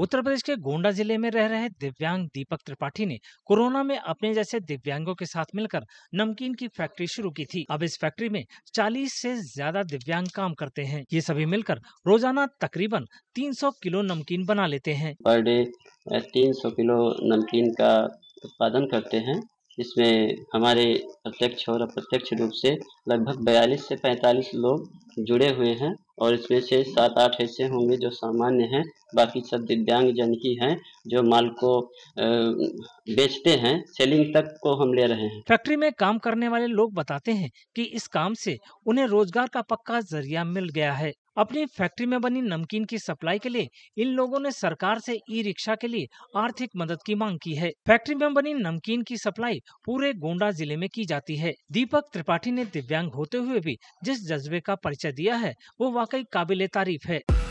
उत्तर प्रदेश के गोंडा जिले में रह रहे दिव्यांग दीपक त्रिपाठी ने कोरोना में अपने जैसे दिव्यांगों के साथ मिलकर नमकीन की फैक्ट्री शुरू की थी अब इस फैक्ट्री में 40 से ज्यादा दिव्यांग काम करते हैं ये सभी मिलकर रोजाना तकरीबन 300 किलो नमकीन बना लेते हैं पर डे 300 किलो नमकीन का उत्पादन करते हैं इसमें हमारे प्रत्यक्ष और अप्रत्यक्ष रूप से लगभग बयालीस से पैंतालीस लोग जुड़े हुए हैं और इसमें से सात आठ ऐसे होंगे जो सामान्य हैं बाकी सब दिव्यांग जन ही हैं जो माल को बेचते हैं सेलिंग तक को हम ले रहे हैं फैक्ट्री में काम करने वाले लोग बताते हैं कि इस काम से उन्हें रोजगार का पक्का जरिया मिल गया है अपनी फैक्ट्री में बनी नमकीन की सप्लाई के लिए इन लोगों ने सरकार से ई रिक्शा के लिए आर्थिक मदद की मांग की है फैक्ट्री में बनी नमकीन की सप्लाई पूरे गोंडा जिले में की जाती है दीपक त्रिपाठी ने दिव्यांग होते हुए भी जिस जज्बे का परिचय दिया है वो वाकई काबिल तारीफ है